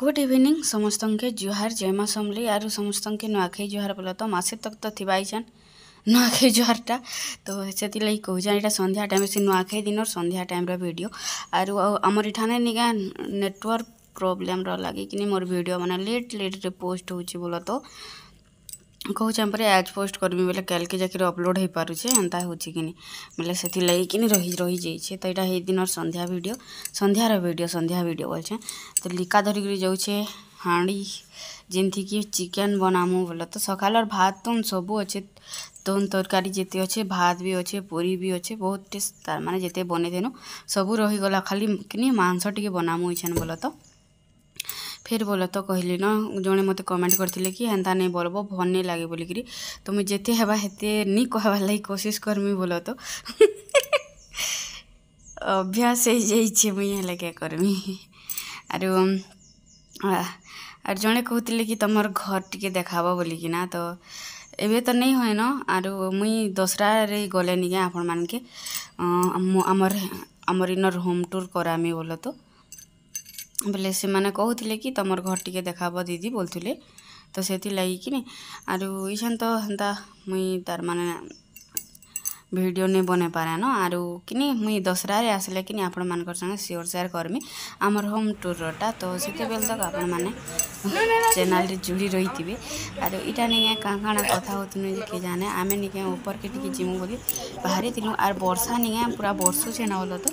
Good evening সমস্তকে জুহার জয়মা সমলি আর সমস্তকে নূয়াখাই জুহার বলে তো মাসে তক তো থাইছেন ନୂଆଖାଇ ଜୁହାରଟା ତ ସେଥିର୍ଲାଗି କହୁଛେଁ ଇଟା ସନ୍ଧ୍ୟା ଟାଇମ୍ ସେ ନୂଆଖାଇ ଦିନର ସନ୍ଧ୍ୟା ଟାଇମ୍ର ଭିଡ଼ିଓ ଆରୁ ଆଉ ଆମର୍ ଇଠାନେ ନିକା ନେଟୱାର୍କ ପ୍ରୋବ୍ଲେମ୍ର ଲାଗିକିନି ମୋର ଭିଡ଼ିଓ ମାନେ ଲେଟ୍ ଲେଟ୍ରେ ପୋଷ୍ଟ ହେଉଛି ବୋଲ ତ କହୁଛେ ଆମପରେ ଆଜ୍ ପୋଷ୍ଟ କରିମି ବୋଲେ କାଲ୍କେ ଯାକିରି ଅପଲୋଡ଼ ହେଇପାରୁଛେ ଏନ୍ତା ହେଉଛି କିନି ବୋଲେ ସେଥିର୍ଲାଗି କିନି ରହି ରହିଯାଇଛେ ତ ଏଇଟା ହେଇ ଦିନର ସନ୍ଧ୍ୟା ଭିଡ଼ିଓ ସନ୍ଧ୍ୟାର ଭିଡ଼ିଓ ସନ୍ଧ୍ୟା ଭିଡ଼ିଓ ବୋଲଛେ ତ ଲିକା ଧରିକିରି ଯାଉଛେ ହାଣ୍ଡି ଯେନ୍ତିକି ଚିକେନ୍ ବନାମୁ ବୋଲେ ତ ସକାଳର ଭାତ ତୁନ୍ ସବୁ ଅଛେ ତୁନ୍ ତରକାରୀ ଯେତେ ଅଛେ ଭାତ ବି ଅଛେ ପୁରୀ ବି ଅଛେ ବହୁତଟେ ତାର୍ ମାନେ ଯେତେ ବନେଇଦେନୁ ସବୁ ରହିଗଲା ଖାଲି କିନି ମାଂସ ଟିକେ ବନାମୁ ଇଛେନ୍ ବୋଲେ ତ ଫେର୍ ବୋଲ ତ କହିଲି ନ ଜଣେ ମୋତେ କମେଣ୍ଟ କରିଥିଲେ କି ହେନ୍ତା ନେଇ ବୋଲବ ଭଲ୍ ନେଇ ଲାଗେ ବୋଲିକିରି ତ ମୁଇଁ ଯେତେ ହେବା ହେତେ ନି କହେବାର୍ ଲାଗି କୋସିସ୍ କର୍ମି ବୋଲ ତ ଅଭ୍ୟାସ ହେଇଯାଇଛେ ମୁଇଁ ହେଲେ କେ କର୍ମି ଆରୁ ଆର୍ ଜଣେ କହୁଥିଲେ କି ତମର୍ ଘର୍ ଟିକେ ଦେଖାବ ବୋଲିକିନା ତ ଏବେ ତ ନେଇ ହଏନ ଆରୁ ମୁଇଁ ଦଶରାରେ ଗଲେ ନିକେ ଆପଣମାନକେ ଆମର୍ ଆମର୍ ଇନର୍ ହୋମ୍ ଟୁର୍ କରାମି ବୋଲ ତ ବୋଲେ ସେମାନେ କହୁଥିଲେ କି ତମର ଘର ଟିକେ ଦେଖାବ ଦିଦି ବୋଲୁଥିଲେ ତ ସେଥିଲାଗି କିନି ଆରୁ ଇଛନ୍ ତ ହେନ୍ତା ମୁଇଁ ତାର୍ ମାନେ ଭିଡ଼ିଓ ନେଇ ବନେଇ ପାରେନ ଆରୁ କିନି ମୁଇଁ ଦଶହରାରେ ଆସିଲେ କିନି ଆପଣମାନଙ୍କର ସାଙ୍ଗେ ସିଓର ସେୟାର କରମି ଆମର ହୋମ୍ ଟୁର୍ରଟା ତ ସେତେବେଳେ ତକ ଆପଣମାନେ ଚ୍ୟାନେଲରେ ଜୁଡ଼ି ରହିଥିବେ ଆରୁ ଇଟା ନେଇ କାଁ କାଣା କଥା ହଉଥିଲୁ ଯେ କେ ଜାନେ ଆମେ ନିକେ ଉପରକେ ଟିକେ ଯିମୁ ବୋଲି ବାହାରିଥିଲୁ ଆର୍ ବର୍ଷା ନିକେ ପୁରା ବର୍ଷୁଛେ ନ ବୋଲ ତ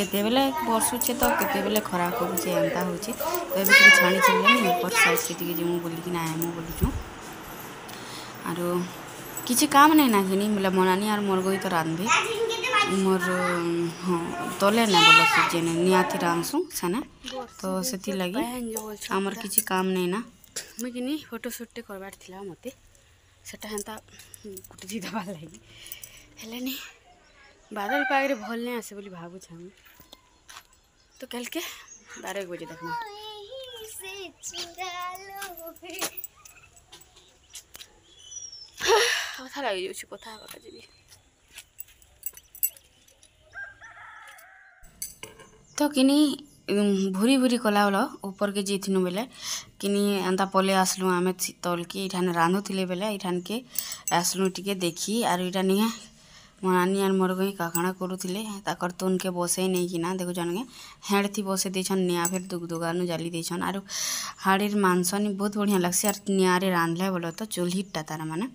କେତେବେଳେ ବର୍ଷୁଛେ ତ କେତେବେଳେ ଖରା କରୁଛେ ଏନ୍ତା ହଉଛେ ତ ଏବେ ଟିକେ ଛାଣିଛେ ବୋଲି ଉପର ସାଇଡ଼୍କେ ଟିକେ ଯିମୁ ବୋଲିକିନା ଆଏମୁ ବୋଲିଛୁ ଆରୁ किसी काम नहीं ना घिनी बोले मोनानी आर मोर गई तो रांधे मोर हाँ तले ना बोले सूचे ने निहाती रांसु सना तो से लगे आमर किसी काम नहीं ना मैं किनी फोटो सुट्टे कर बैठ थी लाम होते सेटा हैं ता कुछ जी दबा लगी हेलनी बादल पागरे भोल ने ऐसे बोली भागू चाहूँ तो कल के बारे बजे देखना Ha কথা লাগিযাଉଛି କଥା ହେବା ଯିବି ତ କିନି ଭୁରି ଭୁରି କଲାବେଳ ଉପରକେ ଯାଇଥିନୁ ବେଲେ କିନି ଏନ୍ତା ପଲେଇ ଆସଲୁ ଆମେ ତଲକେ ଇଠାନେ ରାନ୍ଧୁଥିଲେ ବେଲେ ଇଠାନକେ ଆସଲୁ ଟିକେ ଦେଖି ଆରୁ ଇଟା ନିକେ ମୋ ନାନୀ ଆର୍ ମୋର କହିଁ କାଣା କରୁଥିଲେ ତାକର ତୁନ୍କେ ବସେଇ ନେଇକିନା ଦେଖୁଛନ୍ କେ ହେଡ଼ଥି ବସେଇ ଦେଇଛନ୍ ନିଆଁ ଫେର୍ ଦୁକାନୁ ଜାଲି ଦେଇଛନ୍ ଆରୁ ହାଡ଼ିର ମାଂସନି ବହୁତ ବଢ଼ିଆ ଲାଗ୍ସି ଆର୍ ନିଆଁରେ ରାନ୍ଧଲେ ବୋଲେ ତ ଚୁଲ୍ହିଟା ତାର ମାନେ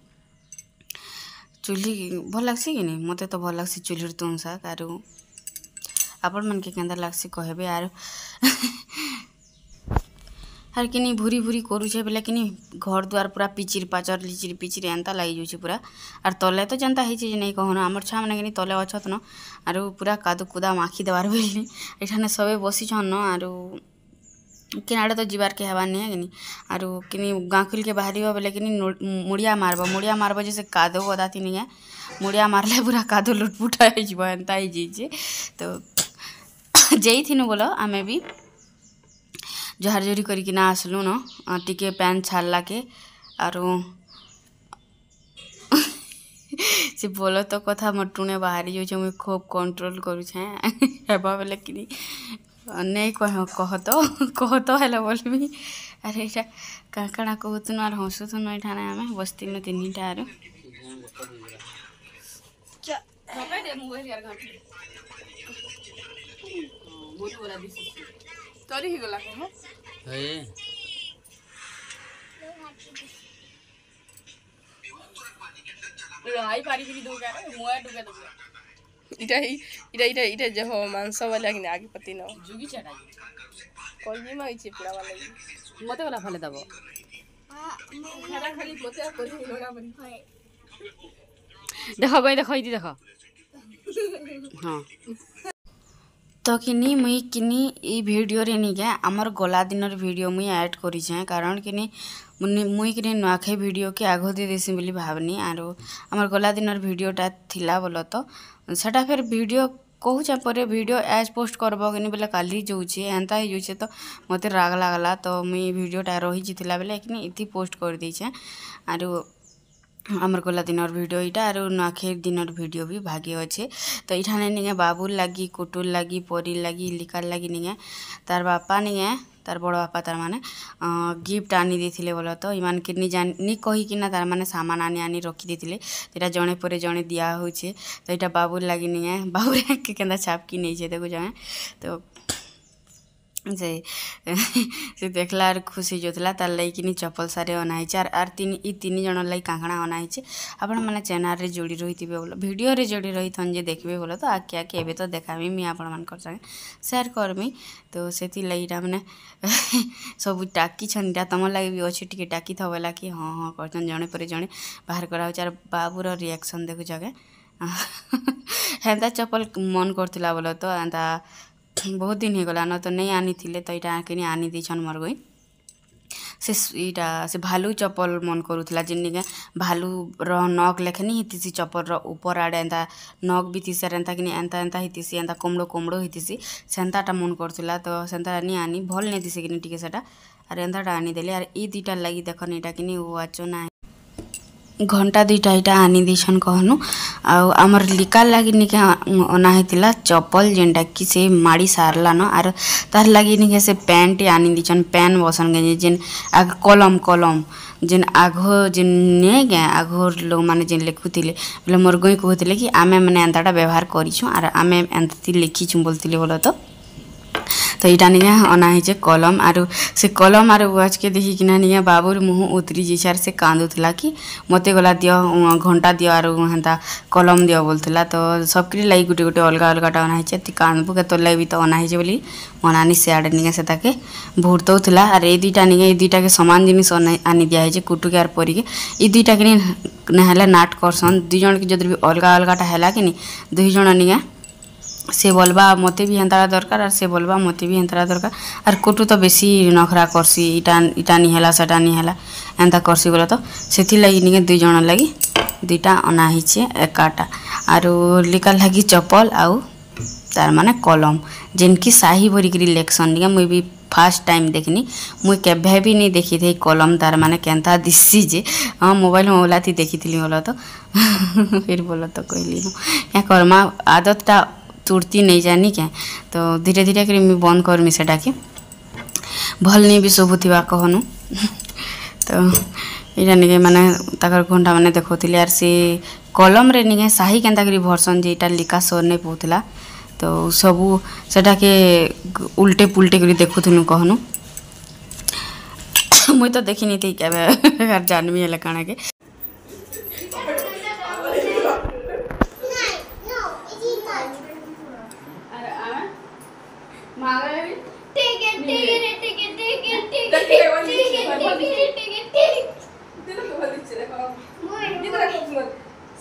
ଚୁଲି ଭଲ୍ ଲାଗ୍ସି କି ନି ମୋତେ ତ ଭଲ୍ ଲାଗ୍ସି ଚୁଲିର୍ ତୁନ୍ ଶାଗ୍ ଆରୁ ଆପଣମାନ୍କେ କେନ୍ତା ଲାଗ୍ସି କହେବେ ଆରୁ ଆର୍ କିନି ଭୁରି ଭୁରି କରୁଛେ ବେଲେ କିନି ଘର୍ ଦୁଆର୍ ପୁରା ପିଚିର୍ ପାଚର୍ ଲିଚିର୍ ପିଚିର୍ ଏନ୍ତା ଲାଗିଯାଉଛେ ପୁରା ଆର୍ ତଲେ ତ ଯେନ୍ତା ହେଇଛେ ଯେ ନେଇ କହନ ଆମର୍ ଛୁଆମାନେ କିନି ତଲେ ଅଛନ୍ ଆରୁ ପୁରା କାଦୁ କୁଦା ମାଖି ଦେବାର୍ ବେଲେ ଏଠାନେ ସବେ ବସିଛନ୍ ଆରୁ किनारे तो जीवार के हवा नहीं है कि आरु कि गाँ खुल के बाहर बोले कि मुड़िया मारब मुड़िया मारब जैसे कादो गदाती नहीं है मुड़िया मारले पूरा कादो लुटपुटा होता है जी तो थी बोल आम भी जोहार जोरी कर आसलुन न टे पैन छाड़ला के आरु से बोल तो कथा मोर बाहरी जाऊे मुझे खूब कंट्रोल करुछे हे बोले कि અન્ય કો કહતો કહતો હેલો બોલમી અરે કાકડા કોત નર હસતો નઈ ઠાને મે બસતી ન તીની તાર કે બપ દે મોયિયાર ગન મોધુરા બિસ સ્ટોરી હી ગલા કો હે હય લાઈ પડી થી દુકાન મોય દુકાન ইটা ইটা যে হো মাংস বলে কিনে আগে পাতি ন জুগি চাটা কলজি মা ইচি পড়া বলে মতে বলা ফলে দাও দেখ বাই দেখ ইতি দেখ হ্যাঁ তখিনি মুই কিনি এই ভিডিওরে নিকে আমার গলা দিনের ভিডিও মুই অ্যাড করিছে কারণ কিনি ମୁଇଁ କିନି ନୂଆଖାଇ ଭିଡ଼ିଓକେ ଆଘୋଦି ଦେସିଁ ବୋଲି ଭାବନି ଆରୁ ଆମର ଗଲା ଦିନର ଭିଡ଼ିଓଟା ଥିଲା ବୋଲ ତ ସେଟା ଫେର୍ ଭିଡ଼ିଓ କହୁଛେଁ ପରେ ଭିଡ଼ିଓ ଏଜ୍ ପୋଷ୍ଟ କରବ କିନି ବୋଲେ କାଲି ଯାଉଛେ ଏନ୍ତା ହେଇଯାଉଛେ ତ ମୋତେ ରାଗ ଲାଗ୍ଲା ତ ମୁଇଁ ଭିଡ଼ିଓଟା ରହିଯାଇଥିଲା ବେଲେ କିନି ଇତି ପୋଷ୍ଟ କରିଦେଇଛେଁ ଆରୁ আমার ଗଲା দিনর ଭିଡ଼ିଓ এটা ଆରୁ নখের দিনর ଭିଡ଼ିଓ ବି ভাগে ଅଛେ ତ ଏଇଠାନେ ନିକେ বাবুর ଲାଗି কুটুর ଲାଗି পরীর ଲାଗି লিকার ଲାଗି ନିକେ তার ବାପା নিয়ে ତାର ବଡ଼ ବାପା ତାର ମାନେ ଗିଫ୍ଟ ଆଣି ଦେଇଥିଲେ ବୋଲେ ତ ଇମାନକେ ନି ଜାନି କହିକିନା ତାର ମାନେ ସାମାନ ଆଣି ଆଣି ରଖି ଦେଇଥିଲେ ଏଇଟା ଜଣେ ପରେ ଜଣେ ଦିଆ ହେଉଛି ତ ଏଇଟା ବାବୁର ଲାଗି ନିଏ ବାବୁରେ କେନ୍ତା ଛାପକି ନେଇଛେ ଦେଖୁଛ ଆମେ ତ যে ସେ ଦେଖିଲା ଆର୍ ଖୁସି ହେଇଯାଉଥିଲା ତାର୍ ଲାଗି କିନି ଚପଲ ସାରେ ଅନା ହେଇଛି ଆର୍ ଆର୍ ତିନି ଇ ତିନି ଜଣ ଲାଗି କାଙ୍କଣା ଅନା ହେଇଛି ଆପଣମାନେ ଚ୍ୟାନେଲ୍ରେ ଯୋଡ଼ି ରହିଥିବେ ବୋଲେ ଭିଡ଼ିଓରେ ଯୋଡ଼ି ରହିଥନ୍ ଯେ ଦେଖିବେ ବୋଲେ ତ ଆଗ୍କେ ଆଗ୍କେ ଏବେ ତ ଦେଖାମି ମୁଇଁ ଆପଣମାନଙ୍କର ସାଙ୍ଗେ ସେୟାର କରମି ତ ସେଥିର୍ଲାଗି ଇଟା ମାନେ ସବୁ ଡାକିଛନ୍ ଇଟା ତମର ଲାଗି ବି ଅଛି ଟିକେ ଡାକିଥବ ବୋଲା କି ହଁ ହଁ କରିଛନ୍ ଜଣେ ପରେ ଜଣେ ବାହାର କରାହେଉଛି ଆର୍ ବାବୁର ରିଆକ୍ସନ୍ ଦେଖୁଛ ଆଜ୍ଞା ହେନ୍ତା ଚପଲ ମନ୍ କରୁଥିଲା ବୋଲେ ତ ଏନ୍ତା ବହୁତ ଦିନ ହେଇଗଲାନ ତ ନେଇ ଆନିଥିଲେ ତ ଇଟା କିନି ଆନି ଦେଇଛନ୍ ମୋର୍ ଗୋଇ ସେ ଇଟା ସେ ଭାଲୁ ଚପଲ ମନ୍ କରୁଥିଲା ଯେନ୍ନିକେ ଭାଲୁର ନଖ୍ ଲେଖେନି ହେଇଥିସି ଚପଲର ଉପର ଆଡ଼େ ଏନ୍ତା ନଖ୍ ବି ଥିସି ଆର୍ ଏନ୍ତା କିନି ଏନ୍ତା ଏନ୍ତା ହେଇଥିସି ଏନ୍ତା କୋମ୍ଡ଼ କୋମ୍ଡ଼ ହେଇଥିସି ସେନ୍ତାଟା ମନ୍ କରୁଥିଲା ତ ସେନ୍ତା ନି ଆନି ଭଲ୍ ନେଇ ଥିସି କିନି ଟିକେ ସେଟା ଆର୍ ଏନ୍ତାଟା ଆନିଦେଲି ଆର୍ ଇ ଦୁଇଟାର୍ ଲାଗି ଦେଖନ୍ ଇଟା କିନି ୱାଚନା ঘণ্টা দুইটা এটা আনি ଦେଇଛନ୍ କହନୁ ଆଉ ଆମର ଲିକାର୍ ଲାଗି ନିକେ ଅନା ହେଇଥିଲା ଚପଲ ଯେନ୍ଟାକି ସେ ମାଡ଼ି ସାରଲାନ ଆର୍ ତାର୍ ଲାଗି ନିକେ ସେ ପ୍ୟାନ୍ଟେ ଆନି ଦେଇଛନ୍ ପ୍ୟାନ୍ ବସନ୍ କେଁ ଯେନ୍ ଆଗ କଲମ କଲମ ଯେନ୍ ଆଘ ଯେନ୍ ନିଏ କେଁ ଆଘର ଲୋକମାନେ ଯେନ୍ ଲେଖୁଥିଲେ ବୋଲେ ମୋର ଗୋଇଁ କହୁଥିଲେ କି ଆମେ ମାନେ ଏନ୍ତାଟା ବ୍ୟବହାର କରିଛୁ ଆର୍ ଆମେ ଏମିତି ଲେଖିଛୁ ବୋଲୁଥିଲେ ବୋଲ ତ तो यहाँ नहीं अना कलम आर से कलम आर वाच के देखिकिना नहीं बाबूर मुँह उतरी जी सारे से था कि मत गला दि घंटा दि आर हाँ कलम दि बोलता तो सबके लगे गोटे गोटे अलग अलग अना है कांदबू के तो लगे भी तो अना है बोली मनानी सियाड़े आड़े से ताके भुर्तौला तो आर ये दुईटा ये दुईटा के सामान जिन आनी दिखाई कुटुके आर पर दुईटा के नाट करसन दुई के जो भी अलग अलगटा है कि नहीं दुईज जन ସେ ବୋଲ୍ବା ମୋତେ ବି ହେନ୍ତାଟା ଦରକାର ଆର୍ ସେ ବୋଲ୍ବା ମୋତେ ବି ହେନ୍ତାଟା ଦରକାର ଆର୍ କୋଟୁ ତ ବେଶୀ ନଖରା କର୍ସି ଇଟା ଇଟା ନି ହେଲା ସେଟା ନି ହେଲା ଏନ୍ତା କର୍ସି ବୋଲେ ତ ସେଥିର୍ଲାଗି ନିକେ ଦୁଇ ଜଣ ଲାଗି ଦୁଇଟା ଅନା ହେଇଛେ ଏକାଟା ଆରୁ ଲିକା ଲାଗି ଚପଲ ଆଉ ତାର୍ମାନେ କଲମ ଯେନ୍କି ସାହି ଭରିକିରି ଲେଖସନ୍ ନିକେ ମୁଇଁ ବି ফার্স্ট টাইম দেখিনি মুই কেভে বি নি দেখি থাই কলম তার মানে কেনতা দিছি যে হ্যাঁ মোবাইল মোবাইলাতে দেখিলি হল তো ফির বল তো কইলি হ্যাঁ কর্মা আদতটা तुर्ती नहीं जानी क्या तो धीरे धीरे कर बंद करमी सेटा भल नहीं भी शोभुवा कहनु तो यहाँ निके मैंने घंटा मैंने देखुले आर सी कलम निके साही के भरसन जी यहाँ लिका सर नहीं पाला तो सबू से उल्टे पुल्टे कर देखुलु कहनु मुई तो नहीं थी क्या जानमी हेले के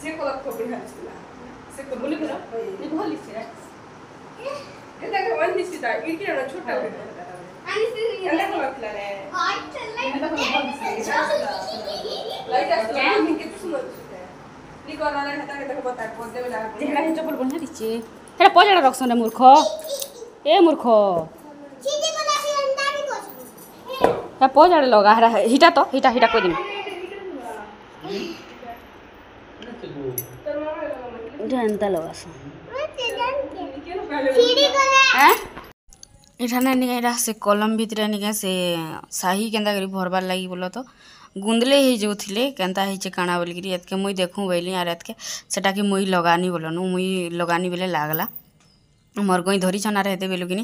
Sekolah kopi harus lah. Sekolah boleh belum? Ini boleh sih. Ini tak kau mandi sih dah. Ini kita orang cuta. Ani sih ni. Ada kau apa lah? Hai, celah. Ada kau apa? Lagi asal. Ini kita semua. Ni kau orang yang kita kau bawa tak kau dia bilang. Dia dah itu pulpon hari sih. Kita pojok ada raksan murkh. Eh murkh. তা পজাড়ে লগা হিটা তো হিটা হিটা কই দিন से कलम भितर से सही के भरबार लगी बोल तो गुंदले ही जो थे केन्ता है काणा बोलिकी एतके मुई देखूँ बोली आर एतके मुई लगानी बोलनु मुई लगानी बोले लगला ମର୍ଗଇଁ ଧରିଛନ୍ ଆର୍ ହେତେ ବେଲୁକିନି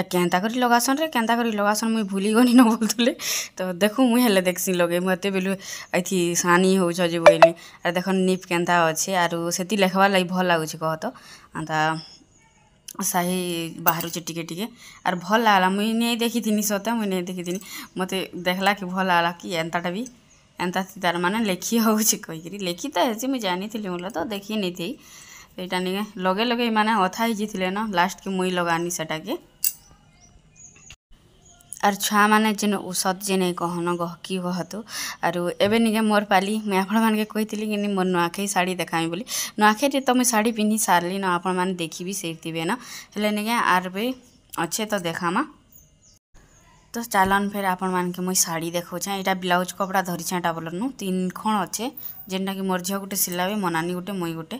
ଏ କେନ୍ତା କରି ଲଗାସନ୍ ରେ କେନ୍ତା କରି ଲଗାସନ୍ ମୁଇଁ ଭୁଲିଗନି ନ ବୋଲୁଥିଲେ ତ ଦେଖୁ ମୁଇଁ ହେଲେ ଦେଖ୍ସି ଲଗେଇ ମୁଁ ଏତେ ବେଲୁ ଏଥି ସାନି ହଉଛ ଯେ ବୋଇଲି ଆର୍ ଦେଖନ୍ ନିପ୍ କେନ୍ତା ଅଛେ ଆରୁ ସେତି ଲେଖ୍ବାର୍ ଲାଗି ଭଲ୍ ଲାଗୁଛେ କହ ତ ଏନ୍ତା ସାହି ବାହାରୁଛେ ଟିକେ ଟିକେ ଆର୍ ଭଲ୍ ଲାଗ୍ଲା ମୁଇଁ ନେଇ ଦେଖିଥିନି ସତ ମୁଇଁ ନେଇ ଦେଖିଥିନି ମୋତେ ଦେଖ୍ଲା କି ଭଲ୍ ଲାଗ୍ଲା କି ଏନ୍ତାଟା ବି ଏନ୍ତା ତାର୍ ମାନେ ଲେଖି ହଉଛେ କହିକିରି ଲେଖି ତ ହେସି ମୁଇଁ ଜାନିଥିଲି ବୋଲେ ତ ଦେଖି ନେଇଥି বেটা নিগে লগে লগে মানে অথাই জিতলে না লাস্ট কি মুই লগানি সটাকে আর ছা মানে জেনে উৎসত জেনে কহন গহকি গহতো আর এবেনিগে মোর pali মই আপন মানকে কইতলি কি নি ম ন আখি শাড়ি দেখাই বলি ন আখি তে তো মই শাড়ি পিনহি সারলি না আপন মান দেখিবি সেইতিবে না হলে নিগে আর বে আচ্ছা তো দেখাম ତ ଚାଲନ୍ ଫେର୍ ଆପଣମାନକେ ମୁଇଁ ଶାଢ଼ୀ ଦେଖଉଛେଁ ଏଇଟା ବ୍ଲାଉଜ୍ କପଡ଼ା ଧରିଛେଁ ଇଟା ବୋଲନୁ ତିନ୍ ଖଣ ଅଛେ ଯେନ୍ଟାକି ମୋର୍ ଝିଅ ଗୁଟେ ସିଲାବେ ମୋ ନାନୀ ଗୁଟେ ମୁଇଁ ଗୁଟେ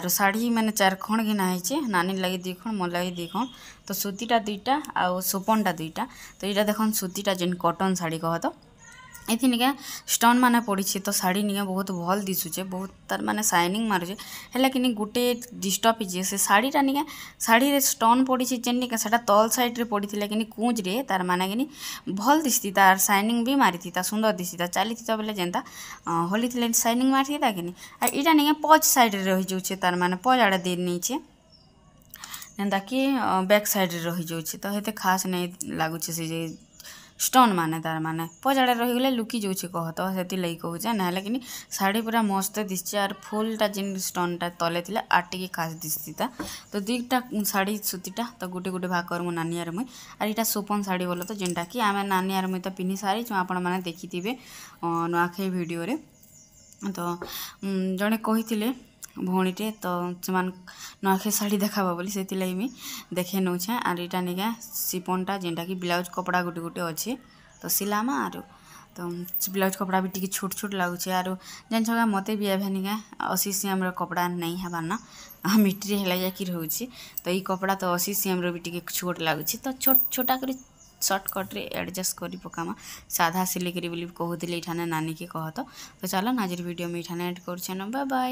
ଆରୁ ଶାଢ଼ୀ ମାନେ ଚାର୍ ଖଣ ଘିନା ହେଇଛେ ନାନୀ ଲାଗି ଦୁଇ ଖଣ ମୋର୍ ଲାଗି ଦୁଇ ଖଣ ତ ସୁତିଟା ଦୁଇଟା ଆଉ ସୁପନ୍ଟା ଦୁଇଟା ତ ଇଟା ଦେଖନ୍ ସୁତିଟା ଯେନ୍ କଟନ୍ ଶାଢ଼ୀ କହ ତ इतनी स्टोन मैंने पड़ी तो शाढ़ी निके बहुत भल दिशुचे बहुत तार मैंने सैनिंग मारे है गोटे डिस्टर्ब हो शाढ़ीटा निके शाढ़ी स्टोन पड़ी जेनिक तल सैड्रे पड़ी थी कि कूज्रे तार मैंने कि भल दिशी तार सैनिंग भी मारी था सुंदर दिशी था चली थी तो बोले जेनता होली थी सैनिंग मारी था कि यहाँ निके पज सैड्रे रही जाऊे तार मैंने पज आड़े दे नहींचे जेनता कि बैक् सैड्रे रही जाऊे तो ये खास नहीं लगुचे से जे ଷ୍ଟୋନ୍ ମାନେ ତାର ମାନେ ପଛଆଡ଼େ ରହିଗଲେ ଲୁକି ଯାଉଛି କହ ତ ସେଥିଲାଗି କହୁଛେ ନାହେଲେ କିନି ଶାଢ଼ୀ ପୁରା ମସ୍ତ ଦିଶିଛି ଆର୍ ଫୁଲ୍ଟା ଯେନ୍ ଷ୍ଟୋନ୍ଟା ତଲେ ଥିଲା ଆର୍ ଟିକେ ଖାସ୍ ଦିଶିଛି ତା ତ ଦୁଇଟା ଶାଢ଼ୀ ସୁତିଟା ତ ଗୋଟେ ଗୋଟେ ଭାଗ କରମୁ ନାନି ଆର୍ ମୁଇଁ ଆର୍ ଇଟା ସୋପନ ଶାଢ଼ୀ ବୋଲ ତ ଯେନ୍ଟାକି ଆମେ ନାନି ଆର୍ ମୁଇଁ ତ ପିନ୍ଧି ସାରିଛୁ ଆପଣମାନେ ଦେଖିଥିବେ ନୂଆଖାଇ ଭିଡ଼ିଓରେ ତ ଜଣେ କହିଥିଲେ ଭଉଣୀଟେ ତ ସେମାନେ ନୂଆଖାଇ ଶାଢ଼ୀ ଦେଖାବା ବୋଲି ସେଥିଲାଗି ମୁଇଁ ଦେଖେଇ ନଉଛେଁ ଆର୍ ଇଟା ନିକେ ସିପନ୍ଟା ଯେନ୍ଟାକି ବ୍ଲାଉଜ୍ କପଡ଼ା ଗୁଟେ ଗୁଟେ ଅଛେ ତ ସିଲାମା ଆରୁ ତ ବ୍ଲାଉଜ୍ କପଡ଼ା ବି ଟିକେ ଛୋଟ୍ ଛୋଟ୍ ଲାଗୁଛେ ଆରୁ ଯେନ୍ ଛକା ମତେ ବି ଏବେ ନିକେ ଅଶୀ ସିଏମ୍ର କପଡ଼ା ନାଇଁ ହେବାର୍ ନା ମିଟ୍ରି ହେଲା ଯାଇକି ରହୁଛି ତ ଇ କପଡ଼ା ତ ଅଶୀ ସିଏମ୍ର ବି ଟିକେ ଛୋଟ୍ ଲାଗୁଛି ତ ଛୋଟ୍ ଛୋଟା କରି ସର୍ଟକଟ୍ରେ ଆଡ଼ଜଷ୍ଟ କରି ପକାମା ସାଧା ସିଲେଇ କରି ବୋଲି କହୁଥିଲେ ଏଇଠାନେ ନାନୀକି କହ ତ ତ ଚାଲ ଆଜିର ଭିଡ଼ିଓ ମୁଁ ଏଇଠାନେ ଏଡ୍ କରୁଛେ ନା ବାଏ